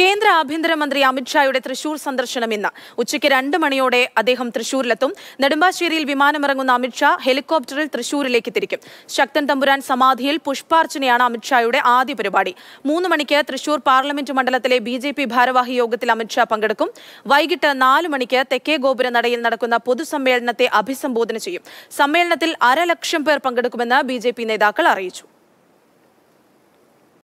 കേന്ദ്ര ആഭ്യന്തരമന്ത്രി അമിത്ഷായുടെ തൃശൂർ സന്ദർശനം ഇന്ന് ഉച്ചയ്ക്ക് രണ്ട് മണിയോടെ അദ്ദേഹം തൃശൂരിലെത്തും നെടുമ്പാശ്ശേരിയിൽ വിമാനമിറങ്ങുന്ന അമിത്ഷാ ഹെലികോപ്റ്ററിൽ തൃശൂരിലേക്ക് തിരിക്കും ശക്തൻ തമ്പുരാൻ സമാധിയിൽ പുഷ്പാർച്ചനയാണ് അമിത്ഷായുടെ ആദ്യ പരിപാടി മൂന്ന് മണിക്ക് തൃശൂർ പാർലമെന്റ് മണ്ഡലത്തിലെ ബി ജെ പി ഭാരവാഹി യോഗത്തിൽ അമിത്ഷാ പങ്കെടുക്കും വൈകിട്ട് നാല് മണിക്ക് തെക്കേ ഗോപുര നടയിൽ നടക്കുന്ന പൊതുസമ്മേളനത്തെ അഭിസംബോധന ചെയ്യും സമ്മേളനത്തിൽ അരലക്ഷം പേർ പങ്കെടുക്കുമെന്ന് ബി നേതാക്കൾ അറിയിച്ചു